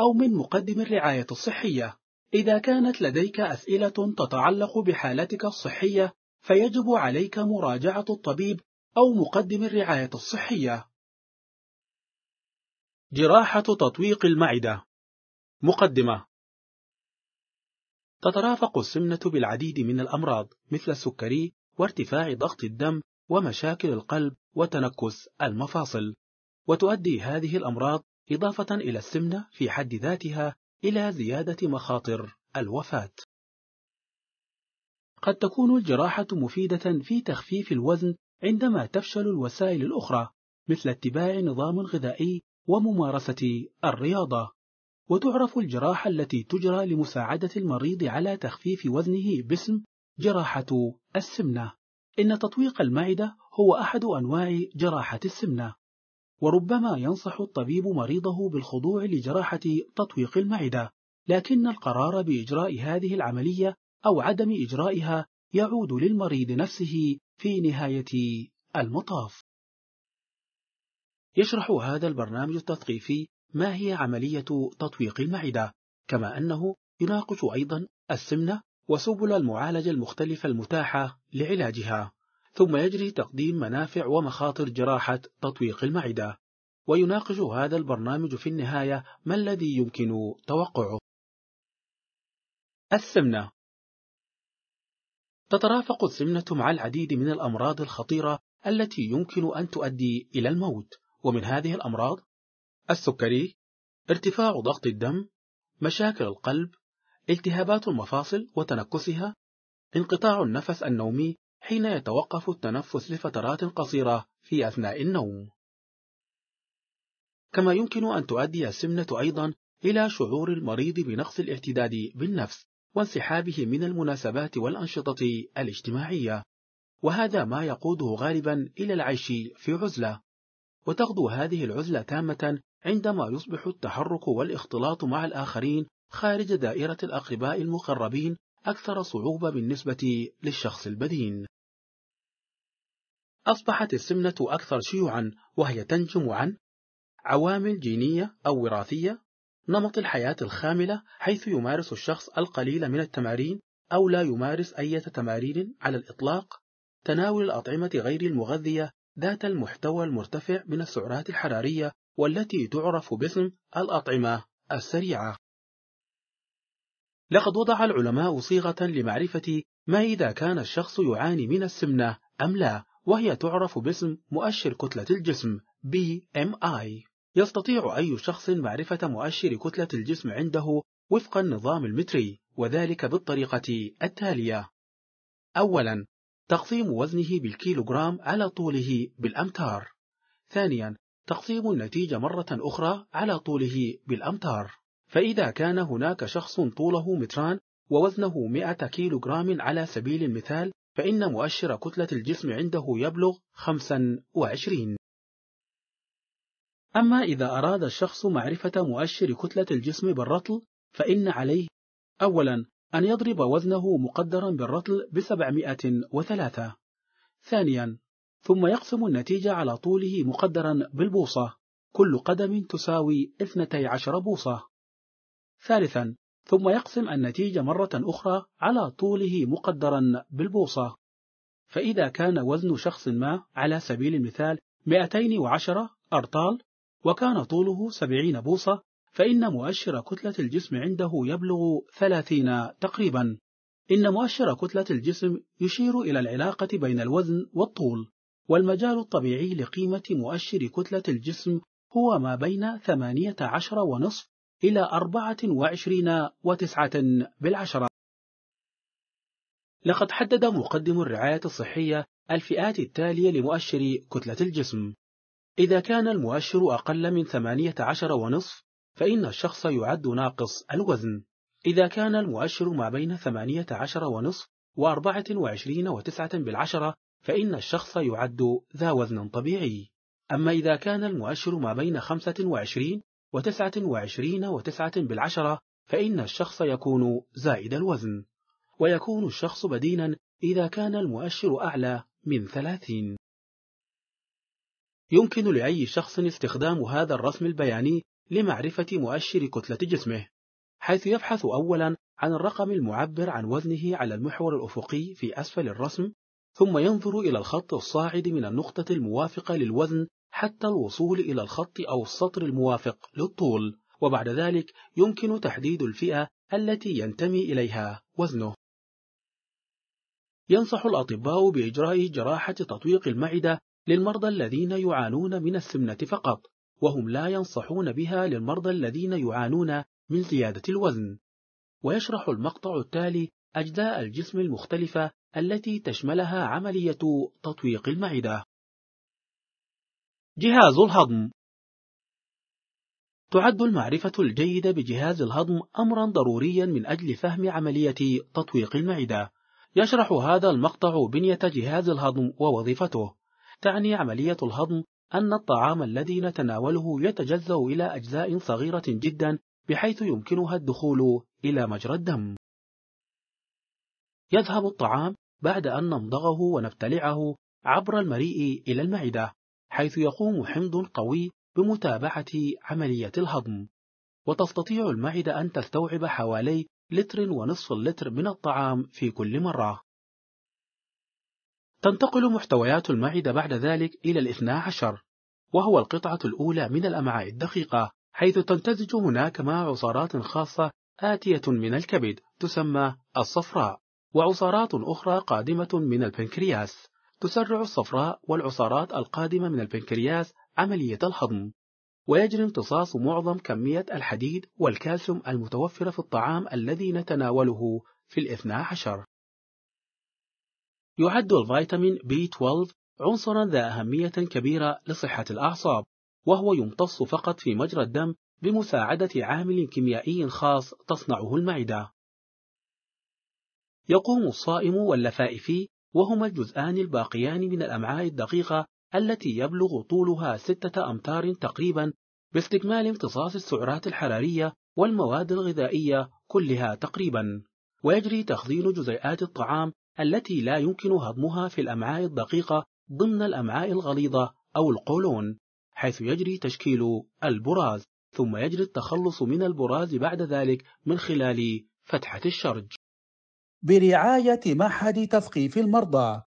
أو من مقدم الرعاية الصحية. إذا كانت لديك أسئلة تتعلق بحالتك الصحية، فيجب عليك مراجعة الطبيب أو مقدم الرعاية الصحية. جراحة تطويق المعدة مقدمة تترافق السمنة بالعديد من الأمراض مثل السكري وارتفاع ضغط الدم ومشاكل القلب وتنكس المفاصل وتؤدي هذه الأمراض إضافة إلى السمنة في حد ذاتها إلى زيادة مخاطر الوفاة قد تكون الجراحة مفيدة في تخفيف الوزن عندما تفشل الوسائل الأخرى مثل اتباع نظام غذائي وممارسة الرياضة وتعرف الجراحة التي تجرى لمساعدة المريض على تخفيف وزنه باسم جراحة السمنة إن تطويق المعدة هو أحد أنواع جراحة السمنة وربما ينصح الطبيب مريضه بالخضوع لجراحة تطويق المعدة لكن القرار بإجراء هذه العملية أو عدم إجرائها يعود للمريض نفسه في نهاية المطاف يشرح هذا البرنامج التثقيفي ما هي عملية تطويق المعدة كما أنه يناقش أيضا السمنة وسبل المعالجة المختلفة المتاحة لعلاجها ثم يجري تقديم منافع ومخاطر جراحة تطويق المعدة ويناقش هذا البرنامج في النهاية ما الذي يمكن توقعه السمنة تترافق السمنة مع العديد من الأمراض الخطيرة التي يمكن أن تؤدي إلى الموت ومن هذه الأمراض السكري ارتفاع ضغط الدم مشاكل القلب التهابات المفاصل وتنكسها انقطاع النفس النومي حين يتوقف التنفس لفترات قصيرة في أثناء النوم كما يمكن أن تؤدي السمنة أيضا إلى شعور المريض بنقص الاعتداد بالنفس وانسحابه من المناسبات والأنشطة الاجتماعية وهذا ما يقوده غالبا إلى العيش في عزلة وتغدو هذه العزلة تامة عندما يصبح التحرك والاختلاط مع الآخرين خارج دائرة الأقرباء المقربين أكثر صعوبة بالنسبة للشخص البدين أصبحت السمنة أكثر شيوعا وهي تنجم عن عوامل جينية أو وراثية نمط الحياة الخاملة حيث يمارس الشخص القليل من التمارين أو لا يمارس أي تمارين على الإطلاق تناول الأطعمة غير المغذية ذات المحتوى المرتفع من السعرات الحرارية والتي تعرف باسم الأطعمة السريعة لقد وضع العلماء صيغة لمعرفة ما إذا كان الشخص يعاني من السمنة أم لا وهي تعرف باسم مؤشر كتلة الجسم BMI يستطيع أي شخص معرفة مؤشر كتلة الجسم عنده وفق النظام المتري وذلك بالطريقة التالية أولا تقسيم وزنه بالكيلوغرام على طوله بالأمتار ثانيا تقسيم النتيجة مرة أخرى على طوله بالأمتار فإذا كان هناك شخص طوله متران ووزنه 100 كيلوغرام على سبيل المثال فإن مؤشر كتلة الجسم عنده يبلغ 25 أما إذا أراد الشخص معرفة مؤشر كتلة الجسم بالرطل فإن عليه أولا أن يضرب وزنه مقدرا بالرطل ب703 ثانيا ثم يقسم النتيجة على طوله مقدرا بالبوصة كل قدم تساوي 12 بوصة ثالثا ثم يقسم النتيجة مرة أخرى على طوله مقدرا بالبوصة فإذا كان وزن شخص ما على سبيل المثال 210 أرطال وكان طوله 70 بوصة فإن مؤشر كتلة الجسم عنده يبلغ 30 تقريبا إن مؤشر كتلة الجسم يشير إلى العلاقة بين الوزن والطول والمجال الطبيعي لقيمة مؤشر كتلة الجسم هو ما بين 18 ونصف إلى أربعة وعشرين وتسعة بالعشرة لقد حدد مقدم الرعاية الصحية الفئات التالية لمؤشر كتلة الجسم إذا كان المؤشر أقل من 18 ونصف فإن الشخص يعد ناقص الوزن إذا كان المؤشر ما بين 18 ونصف و 24 وتسعة بالعشرة فإن الشخص يعد ذا وزن طبيعي أما إذا كان المؤشر ما بين 25 وتسعة وعشرين وتسعة بالعشرة فإن الشخص يكون زائد الوزن ويكون الشخص بدينا إذا كان المؤشر أعلى من ثلاثين يمكن لأي شخص استخدام هذا الرسم البياني لمعرفة مؤشر كتلة جسمه حيث يبحث أولا عن الرقم المعبر عن وزنه على المحور الأفقي في أسفل الرسم ثم ينظر إلى الخط الصاعد من النقطة الموافقة للوزن حتى الوصول إلى الخط أو السطر الموافق للطول وبعد ذلك يمكن تحديد الفئة التي ينتمي إليها وزنه ينصح الأطباء بإجراء جراحة تطويق المعدة للمرضى الذين يعانون من السمنة فقط وهم لا ينصحون بها للمرضى الذين يعانون من زيادة الوزن ويشرح المقطع التالي أجزاء الجسم المختلفة التي تشملها عملية تطويق المعدة جهاز الهضم تعد المعرفة الجيدة بجهاز الهضم أمرا ضروريا من أجل فهم عملية تطويق المعدة يشرح هذا المقطع بنية جهاز الهضم ووظيفته تعني عملية الهضم أن الطعام الذي نتناوله يتجزأ إلى أجزاء صغيرة جدا بحيث يمكنها الدخول إلى مجرى الدم يذهب الطعام بعد أن نمضغه ونبتلعه عبر المريء إلى المعدة حيث يقوم حمض قوي بمتابعة عملية الهضم وتستطيع المعدة أن تستوعب حوالي لتر ونصف اللتر من الطعام في كل مرة تنتقل محتويات المعدة بعد ذلك إلى الاثنى عشر وهو القطعة الأولى من الأمعاء الدقيقة حيث تمتزج هناك مع عصارات خاصة آتية من الكبد تسمى الصفراء وعصارات أخرى قادمة من البنكرياس تسرع الصفراء والعصارات القادمة من البنكرياس عملية الهضم ويجري امتصاص معظم كمية الحديد والكالسيوم المتوفرة في الطعام الذي نتناوله في الاثنى عشر يعد الفيتامين B12 عنصرا ذا أهمية كبيرة لصحة الأعصاب وهو يمتص فقط في مجرى الدم بمساعدة عامل كيميائي خاص تصنعه المعدة يقوم الصائم واللفائفي وهما الجزءان الباقيان من الأمعاء الدقيقة التي يبلغ طولها ستة أمتار تقريبا باستكمال امتصاص السعرات الحرارية والمواد الغذائية كلها تقريبا ويجري تخزين جزيئات الطعام التي لا يمكن هضمها في الأمعاء الدقيقة ضمن الأمعاء الغليظة أو القولون حيث يجري تشكيل البراز ثم يجري التخلص من البراز بعد ذلك من خلال فتحة الشرج برعاية معهد تثقيف المرضى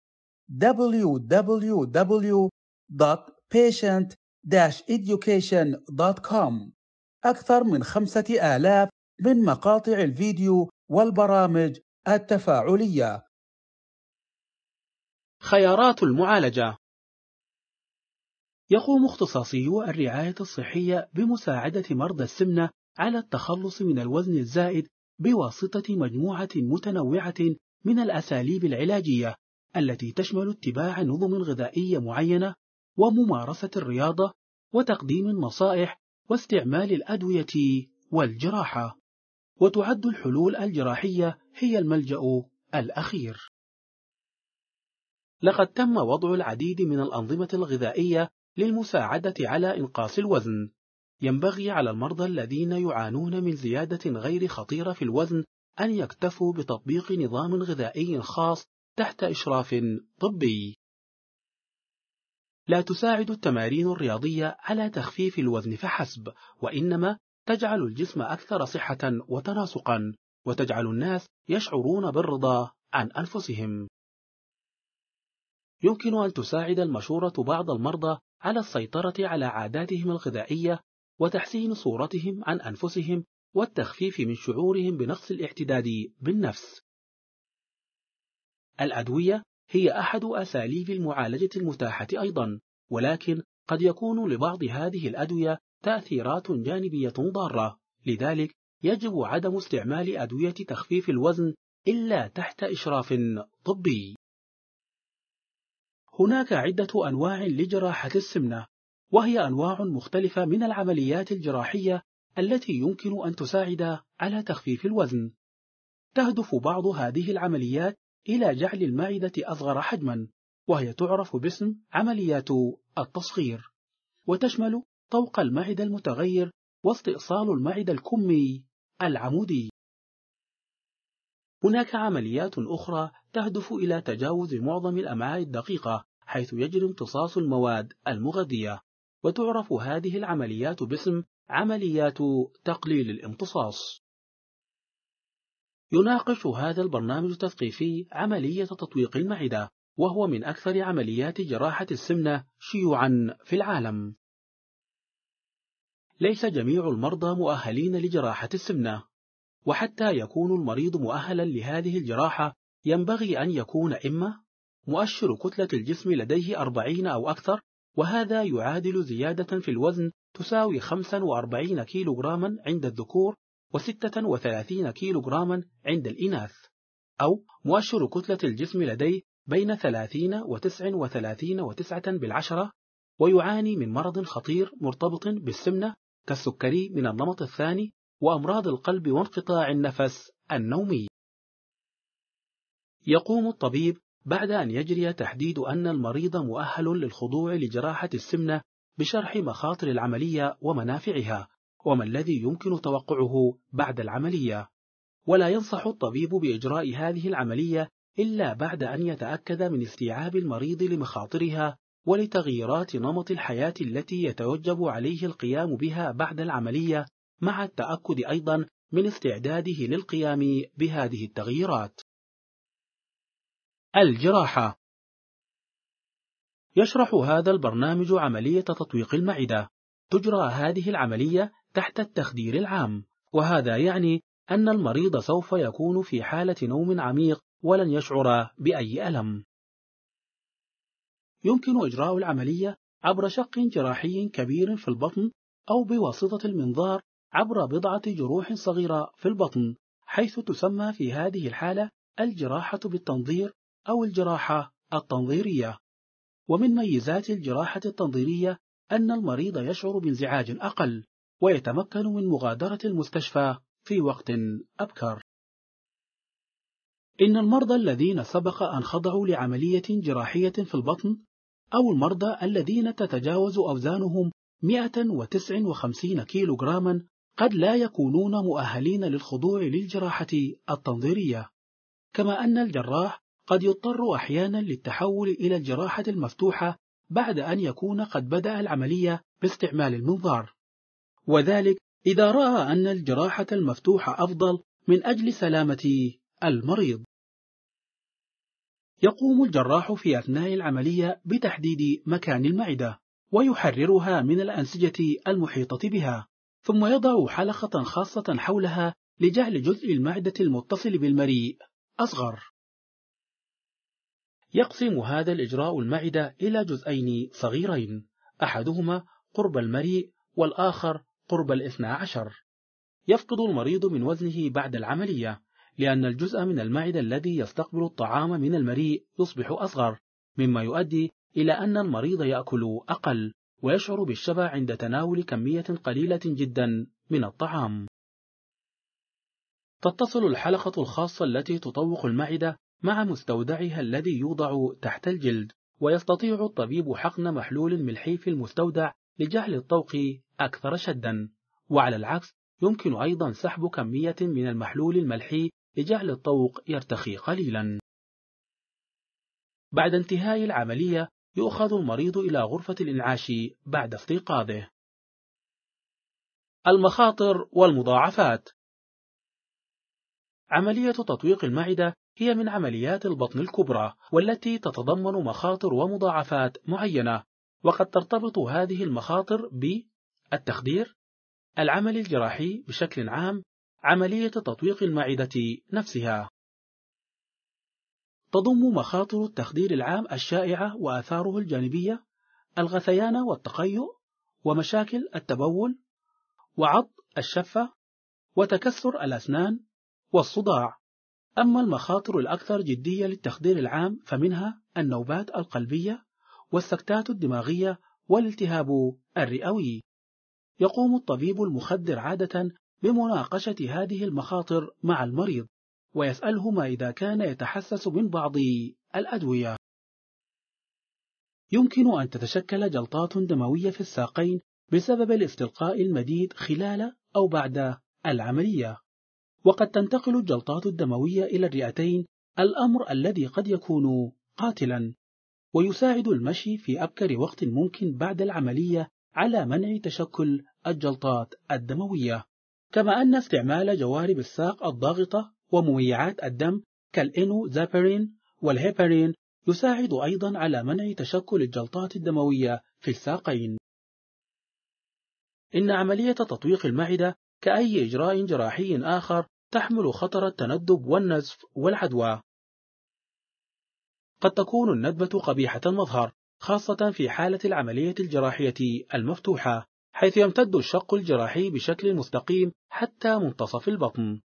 www.patient-education.com أكثر من خمسة آلاف من مقاطع الفيديو والبرامج التفاعلية خيارات المعالجة يقوم اختصاصيو الرعاية الصحية بمساعدة مرضى السمنة على التخلص من الوزن الزائد بواسطة مجموعة متنوعة من الأساليب العلاجية التي تشمل اتباع نظم غذائية معينة وممارسة الرياضة وتقديم النصائح واستعمال الأدوية والجراحة وتعد الحلول الجراحية هي الملجأ الأخير لقد تم وضع العديد من الأنظمة الغذائية للمساعدة على إنقاص الوزن ينبغي على المرضى الذين يعانون من زيادة غير خطيرة في الوزن أن يكتفوا بتطبيق نظام غذائي خاص تحت إشراف طبي. لا تساعد التمارين الرياضية على تخفيف الوزن فحسب، وإنما تجعل الجسم أكثر صحة وتناسقا، وتجعل الناس يشعرون بالرضا عن أنفسهم. يمكن أن تساعد المشورة بعض المرضى على السيطرة على عاداتهم الغذائية وتحسين صورتهم عن أنفسهم والتخفيف من شعورهم بنقص الاعتداد بالنفس الأدوية هي أحد أساليب المعالجة المتاحة أيضا ولكن قد يكون لبعض هذه الأدوية تأثيرات جانبية ضارة لذلك يجب عدم استعمال أدوية تخفيف الوزن إلا تحت إشراف طبي هناك عدة أنواع لجراحة السمنة وهي أنواع مختلفة من العمليات الجراحية التي يمكن أن تساعد على تخفيف الوزن تهدف بعض هذه العمليات إلى جعل المعدة أصغر حجما وهي تعرف باسم عمليات التصغير وتشمل طوق المعدة المتغير واستئصال المعدة الكمي العمودي هناك عمليات أخرى تهدف إلى تجاوز معظم الأمعاء الدقيقة حيث يجري امتصاص المواد المغذية وتعرف هذه العمليات باسم عمليات تقليل الامتصاص يناقش هذا البرنامج التثقيفي عملية تطويق المعدة وهو من أكثر عمليات جراحة السمنة شيوعا في العالم ليس جميع المرضى مؤهلين لجراحة السمنة وحتى يكون المريض مؤهلا لهذه الجراحة ينبغي أن يكون إما مؤشر كتلة الجسم لديه أربعين أو أكثر وهذا يعادل زيادة في الوزن تساوي 45 كيلوغراما عند الذكور و36 كيلوغراما عند الإناث أو مؤشر كتلة الجسم لديه بين 30 و39 و9 بالعشرة ويعاني من مرض خطير مرتبط بالسمنة كالسكري من النمط الثاني وأمراض القلب وانقطاع النفس النومي يقوم الطبيب بعد أن يجري تحديد أن المريض مؤهل للخضوع لجراحة السمنة بشرح مخاطر العملية ومنافعها وما الذي يمكن توقعه بعد العملية ولا ينصح الطبيب بإجراء هذه العملية إلا بعد أن يتأكد من استيعاب المريض لمخاطرها ولتغييرات نمط الحياة التي يتوجب عليه القيام بها بعد العملية مع التأكد أيضا من استعداده للقيام بهذه التغييرات الجراحة يشرح هذا البرنامج عملية تطويق المعدة تجرى هذه العملية تحت التخدير العام وهذا يعني أن المريض سوف يكون في حالة نوم عميق ولن يشعر بأي ألم يمكن إجراء العملية عبر شق جراحي كبير في البطن أو بواسطة المنظار عبر بضعة جروح صغيرة في البطن حيث تسمى في هذه الحالة الجراحة بالتنظير أو الجراحة التنظيرية ومن ميزات الجراحة التنظيرية أن المريض يشعر بانزعاج أقل ويتمكن من مغادرة المستشفى في وقت أبكر إن المرضى الذين سبق أن خضعوا لعملية جراحية في البطن أو المرضى الذين تتجاوز أوزانهم 159 كيلوغراما قد لا يكونون مؤهلين للخضوع للجراحة التنظيرية كما أن الجراح قد يضطر أحيانا للتحول إلى الجراحة المفتوحة بعد أن يكون قد بدأ العملية باستعمال المنظار وذلك إذا رأى أن الجراحة المفتوحة أفضل من أجل سلامة المريض يقوم الجراح في أثناء العملية بتحديد مكان المعدة ويحررها من الأنسجة المحيطة بها ثم يضع حلقة خاصة حولها لجعل جزء المعدة المتصل بالمريء أصغر يقسم هذا الإجراء المعدة إلى جزئين صغيرين أحدهما قرب المريء والآخر قرب الاثنى عشر يفقد المريض من وزنه بعد العملية لأن الجزء من المعدة الذي يستقبل الطعام من المريء يصبح أصغر مما يؤدي إلى أن المريض يأكل أقل ويشعر بالشبع عند تناول كمية قليلة جدا من الطعام تتصل الحلقة الخاصة التي تطوق المعدة مع مستودعها الذي يوضع تحت الجلد ويستطيع الطبيب حقن محلول ملحي في المستودع لجعل الطوق أكثر شدا وعلى العكس يمكن أيضا سحب كمية من المحلول الملحي لجعل الطوق يرتخي قليلا بعد انتهاء العملية يؤخذ المريض إلى غرفة الإنعاش بعد استيقاظه المخاطر والمضاعفات عملية تطويق المعدة هي من عمليات البطن الكبرى والتي تتضمن مخاطر ومضاعفات معينة وقد ترتبط هذه المخاطر بالتخدير العمل الجراحي بشكل عام عملية تطويق المعدة نفسها تضم مخاطر التخدير العام الشائعة وآثاره الجانبية الغثيان والتقيؤ ومشاكل التبول وعض الشفة وتكسر الأسنان والصداع أما المخاطر الأكثر جدية للتخدير العام فمنها النوبات القلبية والسكتات الدماغية والالتهاب الرئوي. يقوم الطبيب المخدر عادة بمناقشة هذه المخاطر مع المريض ويسأله ما إذا كان يتحسس من بعض الأدوية. يمكن أن تتشكل جلطات دموية في الساقين بسبب الاستلقاء المديد خلال أو بعد العملية. وقد تنتقل الجلطات الدموية إلى الرئتين الأمر الذي قد يكون قاتلا ويساعد المشي في أبكر وقت ممكن بعد العملية على منع تشكل الجلطات الدموية كما أن استعمال جوارب الساق الضاغطة ومويعات الدم زابرين والهيبرين يساعد أيضا على منع تشكل الجلطات الدموية في الساقين إن عملية تطويق المعدة كأي إجراء جراحي آخر تحمل خطر التندب والنزف والعدوى قد تكون الندبة قبيحة المظهر خاصة في حالة العملية الجراحية المفتوحة حيث يمتد الشق الجراحي بشكل مستقيم حتى منتصف البطن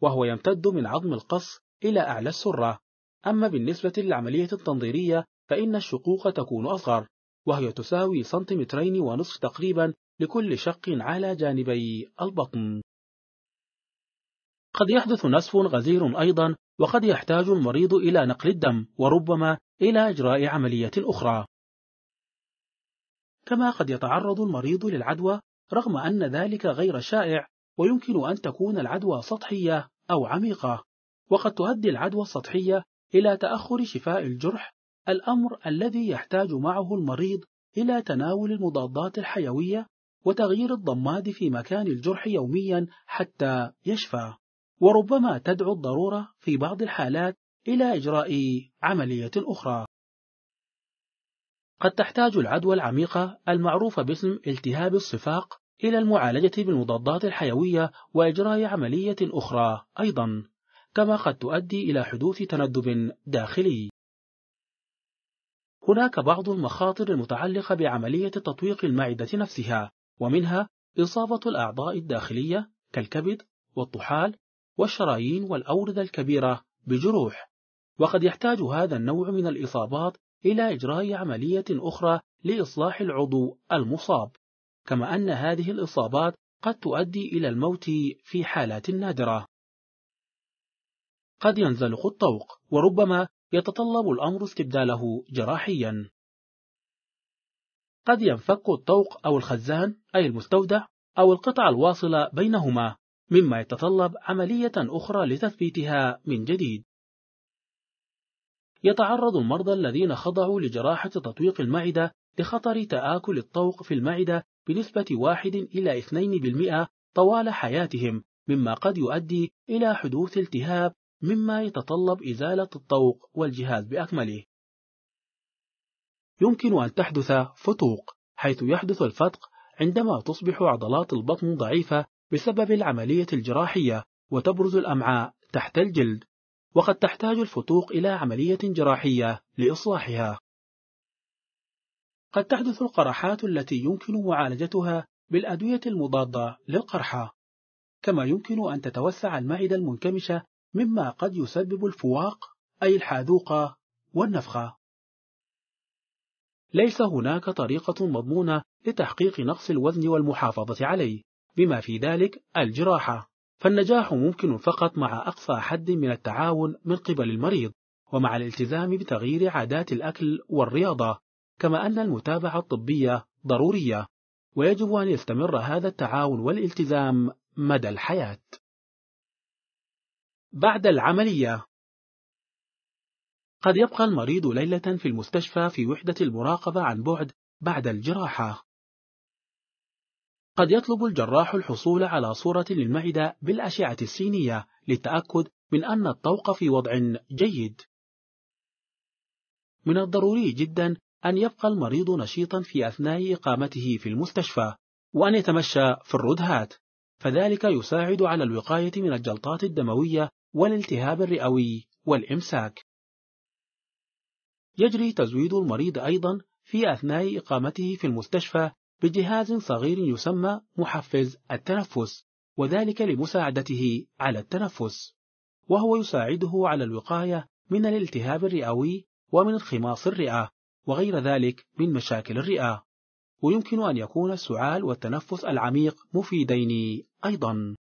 وهو يمتد من عظم القص إلى أعلى السرة أما بالنسبة للعملية التنظيرية فإن الشقوق تكون أصغر وهي تساوي سنتيمترين ونصف تقريبا لكل شق على جانبي البطن قد يحدث نسف غزير أيضا وقد يحتاج المريض إلى نقل الدم وربما إلى إجراء عملية أخرى كما قد يتعرض المريض للعدوى رغم أن ذلك غير شائع ويمكن أن تكون العدوى سطحية أو عميقة وقد تؤدي العدوى السطحية إلى تأخر شفاء الجرح الأمر الذي يحتاج معه المريض إلى تناول المضادات الحيوية وتغيير الضماد في مكان الجرح يوميا حتى يشفى وربما تدعو الضرورة في بعض الحالات إلى إجراء عملية أخرى قد تحتاج العدوى العميقة المعروفة باسم التهاب الصفاق إلى المعالجة بالمضادات الحيوية وإجراء عملية أخرى أيضا كما قد تؤدي إلى حدوث تندب داخلي هناك بعض المخاطر المتعلقة بعملية تطويق المعدة نفسها ومنها إصابة الأعضاء الداخلية كالكبد والطحال والشرايين والأوردة الكبيرة بجروح وقد يحتاج هذا النوع من الإصابات إلى إجراء عملية أخرى لإصلاح العضو المصاب كما أن هذه الإصابات قد تؤدي إلى الموت في حالات نادرة قد ينزلق الطوق وربما يتطلب الأمر استبداله جراحيا قد ينفك الطوق أو الخزان أي المستودع أو القطع الواصلة بينهما مما يتطلب عملية أخرى لتثبيتها من جديد يتعرض المرضى الذين خضعوا لجراحة تطويق المعدة لخطر تآكل الطوق في المعدة بنسبة 1 إلى 2% طوال حياتهم مما قد يؤدي إلى حدوث التهاب مما يتطلب إزالة الطوق والجهاز بأكمله يمكن أن تحدث فتوق حيث يحدث الفتق عندما تصبح عضلات البطن ضعيفة بسبب العملية الجراحية وتبرز الأمعاء تحت الجلد وقد تحتاج الفتوق إلى عملية جراحية لإصلاحها قد تحدث القرحات التي يمكن معالجتها بالأدوية المضادة للقرحة كما يمكن أن تتوسع المعدة المنكمشة مما قد يسبب الفواق أي الحاذوقة والنفخة ليس هناك طريقة مضمونة لتحقيق نقص الوزن والمحافظة عليه بما في ذلك الجراحة فالنجاح ممكن فقط مع أقصى حد من التعاون من قبل المريض ومع الالتزام بتغيير عادات الأكل والرياضة كما أن المتابعة الطبية ضرورية ويجب أن يستمر هذا التعاون والالتزام مدى الحياة بعد العملية قد يبقى المريض ليلة في المستشفى في وحدة المراقبة عن بعد بعد الجراحة قد يطلب الجراح الحصول على صورة للمعدة بالأشعة السينية للتأكد من أن الطوق في وضع جيد. من الضروري جدا أن يبقى المريض نشيطا في أثناء إقامته في المستشفى وأن يتمشى في الردهات فذلك يساعد على الوقاية من الجلطات الدموية والالتهاب الرئوي والإمساك يجري تزويد المريض أيضا في أثناء إقامته في المستشفى بجهاز صغير يسمى محفز التنفس وذلك لمساعدته على التنفس وهو يساعده على الوقاية من الالتهاب الرئوي ومن خماص الرئة وغير ذلك من مشاكل الرئة ويمكن أن يكون السعال والتنفس العميق مفيدين أيضا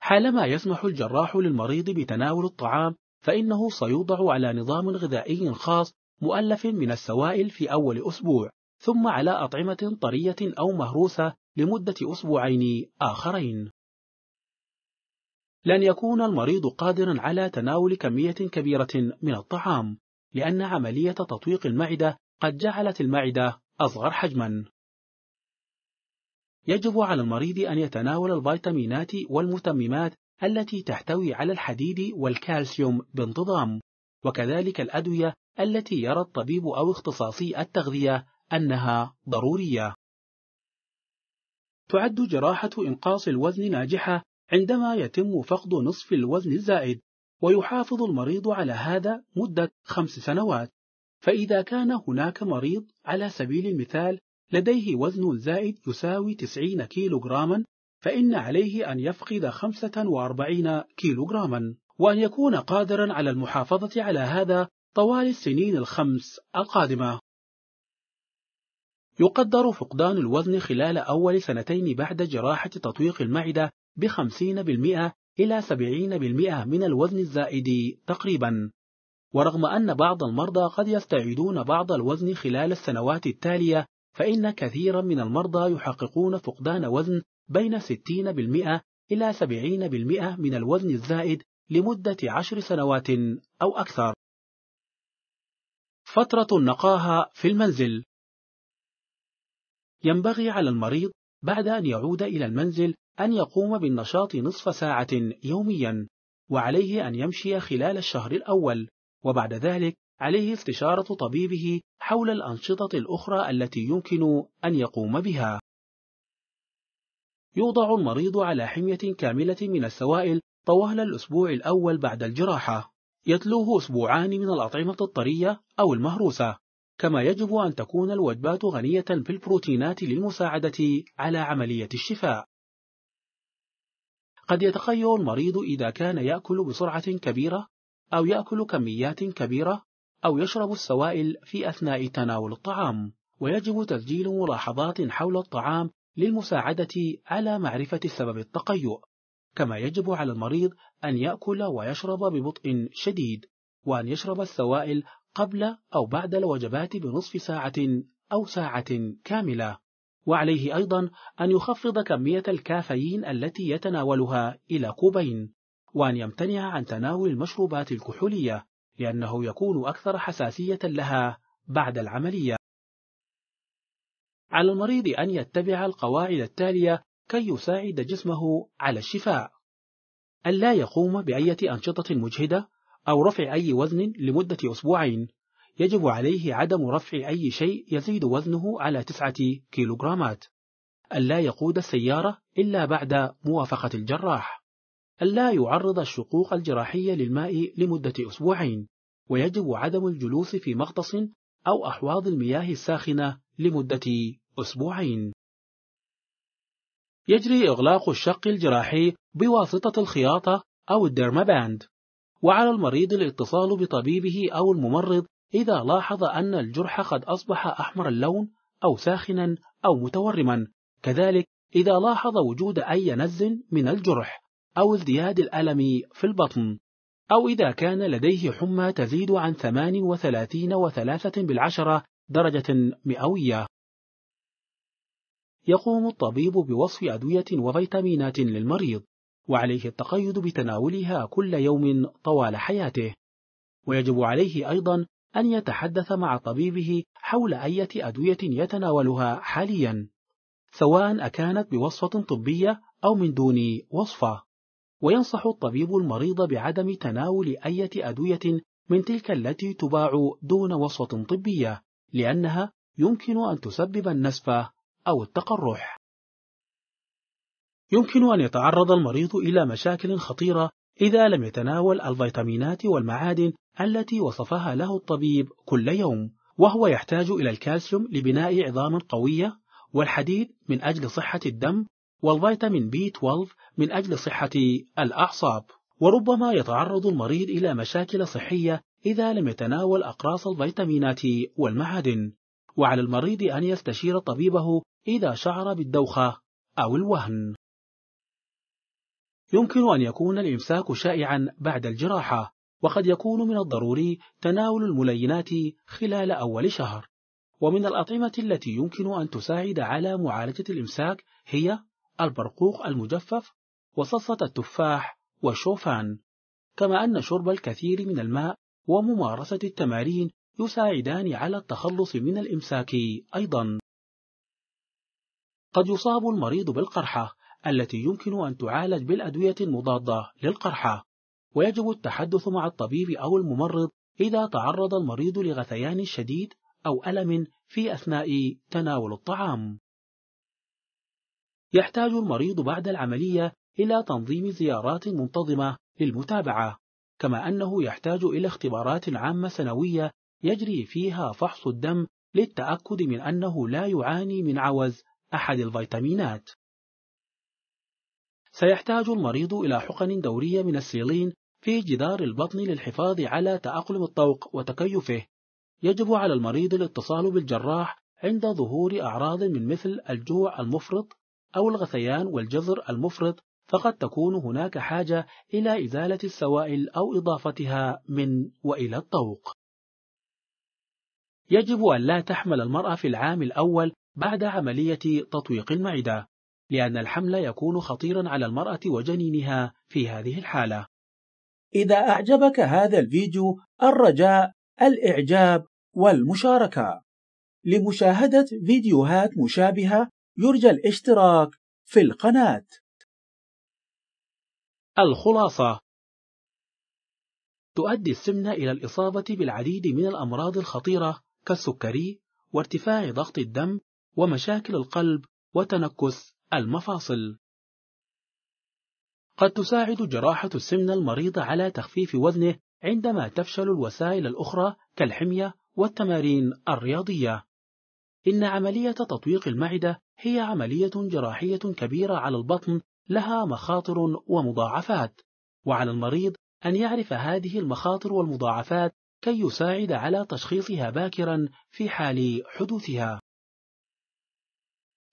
حالما يسمح الجراح للمريض بتناول الطعام فإنه سيوضع على نظام غذائي خاص مؤلف من السوائل في أول أسبوع ثم على أطعمة طرية أو مهروسة لمدة أسبوعين آخرين لن يكون المريض قادرا على تناول كمية كبيرة من الطعام لأن عملية تطويق المعدة قد جعلت المعدة أصغر حجما يجب على المريض أن يتناول الفيتامينات والمتممات التي تحتوي على الحديد والكالسيوم بانتظام وكذلك الأدوية التي يرى الطبيب أو اختصاصي التغذية أنها ضرورية. تعد جراحة إنقاص الوزن ناجحة عندما يتم فقد نصف الوزن الزائد، ويحافظ المريض على هذا مدة خمس سنوات، فإذا كان هناك مريض على سبيل المثال لديه وزن زائد يساوي 90 كيلوغراما، فإن عليه أن يفقد 45 كيلوغراما، وأن يكون قادرا على المحافظة على هذا طوال السنين الخمس القادمة. يقدر فقدان الوزن خلال أول سنتين بعد جراحة تطويق المعدة ب 50% إلى 70% من الوزن الزائد تقريبا ورغم أن بعض المرضى قد يستعيدون بعض الوزن خلال السنوات التالية فإن كثيرا من المرضى يحققون فقدان وزن بين 60% إلى 70% من الوزن الزائد لمدة عشر سنوات أو أكثر فترة النقاهة في المنزل ينبغي على المريض بعد أن يعود إلى المنزل أن يقوم بالنشاط نصف ساعة يوميا وعليه أن يمشي خلال الشهر الأول وبعد ذلك عليه استشارة طبيبه حول الأنشطة الأخرى التي يمكن أن يقوم بها يوضع المريض على حمية كاملة من السوائل طوال الأسبوع الأول بعد الجراحة يتلوه أسبوعان من الأطعمة الطرية أو المهروسة كما يجب أن تكون الوجبات غنية بالبروتينات للمساعدة على عملية الشفاء قد يتخيل المريض إذا كان يأكل بسرعة كبيرة أو يأكل كميات كبيرة أو يشرب السوائل في أثناء تناول الطعام ويجب تسجيل ملاحظات حول الطعام للمساعدة على معرفة سبب التقيؤ كما يجب على المريض أن يأكل ويشرب ببطء شديد وأن يشرب السوائل قبل أو بعد الوجبات بنصف ساعة أو ساعة كاملة وعليه أيضا أن يخفض كمية الكافيين التي يتناولها إلى كوبين وأن يمتنع عن تناول المشروبات الكحولية لأنه يكون أكثر حساسية لها بعد العملية على المريض أن يتبع القواعد التالية كي يساعد جسمه على الشفاء ألا يقوم بأية أنشطة مجهدة أو رفع أي وزن لمدة أسبوعين يجب عليه عدم رفع أي شيء يزيد وزنه على تسعة كيلوغرامات ألا يقود السيارة إلا بعد موافقة الجراح ألا يعرض الشقوق الجراحية للماء لمدة أسبوعين ويجب عدم الجلوس في مغطس أو أحواض المياه الساخنة لمدة أسبوعين يجري إغلاق الشق الجراحي بواسطة الخياطة أو الديرماباند وعلى المريض الاتصال بطبيبه أو الممرض إذا لاحظ أن الجرح قد أصبح أحمر اللون أو ساخنا أو متورما كذلك إذا لاحظ وجود أي نز من الجرح أو ازدياد الألم في البطن أو إذا كان لديه حمى تزيد عن 38 وثلاثة بالعشرة درجة مئوية يقوم الطبيب بوصف أدوية وفيتامينات للمريض وعليه التقيد بتناولها كل يوم طوال حياته ويجب عليه أيضا أن يتحدث مع طبيبه حول أية أدوية يتناولها حاليا سواء أكانت بوصفة طبية أو من دون وصفة وينصح الطبيب المريض بعدم تناول أية أدوية من تلك التي تباع دون وصفة طبية لأنها يمكن أن تسبب النسفة أو التقرح يمكن أن يتعرض المريض إلى مشاكل خطيرة إذا لم يتناول الفيتامينات والمعادن التي وصفها له الطبيب كل يوم وهو يحتاج إلى الكالسيوم لبناء عظام قوية والحديد من أجل صحة الدم والفيتامين بي 12 من أجل صحة الأعصاب وربما يتعرض المريض إلى مشاكل صحية إذا لم يتناول أقراص الفيتامينات والمعادن، وعلى المريض أن يستشير طبيبه إذا شعر بالدوخة أو الوهن يمكن أن يكون الإمساك شائعا بعد الجراحة وقد يكون من الضروري تناول الملينات خلال أول شهر ومن الأطعمة التي يمكن أن تساعد على معالجة الإمساك هي البرقوق المجفف وصصة التفاح والشوفان كما أن شرب الكثير من الماء وممارسة التمارين يساعدان على التخلص من الإمساك أيضا قد يصاب المريض بالقرحة التي يمكن أن تعالج بالأدوية المضادة للقرحة ويجب التحدث مع الطبيب أو الممرض إذا تعرض المريض لغثيان شديد أو ألم في أثناء تناول الطعام يحتاج المريض بعد العملية إلى تنظيم زيارات منتظمة للمتابعة كما أنه يحتاج إلى اختبارات عامة سنوية يجري فيها فحص الدم للتأكد من أنه لا يعاني من عوز أحد الفيتامينات سيحتاج المريض إلى حقن دورية من السيلين في جدار البطن للحفاظ على تأقلم الطوق وتكيفه يجب على المريض الاتصال بالجراح عند ظهور أعراض من مثل الجوع المفرط أو الغثيان والجزر المفرط فقد تكون هناك حاجة إلى إزالة السوائل أو إضافتها من وإلى الطوق يجب أن لا تحمل المرأة في العام الأول بعد عملية تطويق المعدة لأن الحمل يكون خطيرا على المرأة وجنينها في هذه الحالة إذا أعجبك هذا الفيديو الرجاء الإعجاب والمشاركة لمشاهدة فيديوهات مشابهة يرجى الاشتراك في القناة الخلاصة تؤدي السمنة إلى الإصابة بالعديد من الأمراض الخطيرة كالسكري وارتفاع ضغط الدم ومشاكل القلب وتنكس المفاصل قد تساعد جراحة السمنة المريض على تخفيف وزنه عندما تفشل الوسائل الأخرى كالحمية والتمارين الرياضية إن عملية تطويق المعدة هي عملية جراحية كبيرة على البطن لها مخاطر ومضاعفات وعلى المريض أن يعرف هذه المخاطر والمضاعفات كي يساعد على تشخيصها باكرا في حال حدوثها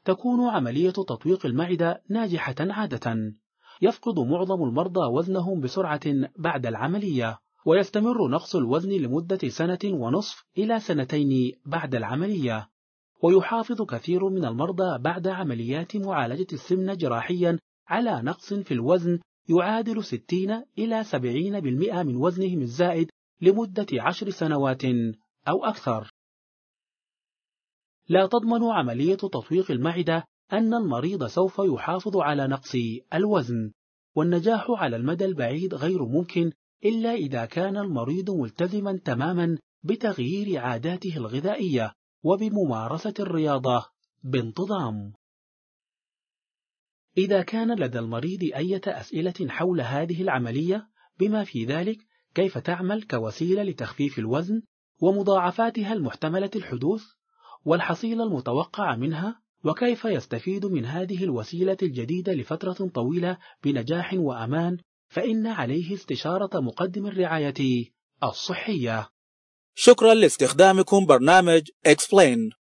تكون عملية تطويق المعدة ناجحة عادة يفقد معظم المرضى وزنهم بسرعة بعد العملية ويستمر نقص الوزن لمدة سنة ونصف إلى سنتين بعد العملية ويحافظ كثير من المرضى بعد عمليات معالجة السمنة جراحيا على نقص في الوزن يعادل 60 إلى 70% من وزنهم الزائد لمدة عشر سنوات أو أكثر لا تضمن عملية تطويق المعدة أن المريض سوف يحافظ على نقص الوزن والنجاح على المدى البعيد غير ممكن إلا إذا كان المريض ملتزما تماما بتغيير عاداته الغذائية وبممارسة الرياضة بانتظام إذا كان لدى المريض أية أسئلة حول هذه العملية بما في ذلك كيف تعمل كوسيلة لتخفيف الوزن ومضاعفاتها المحتملة الحدوث والحصيلة المتوقعة منها وكيف يستفيد من هذه الوسيلة الجديدة لفترة طويلة بنجاح وأمان فإن عليه استشارة مقدم الرعاية الصحية شكرا لاستخدامكم برنامج Explain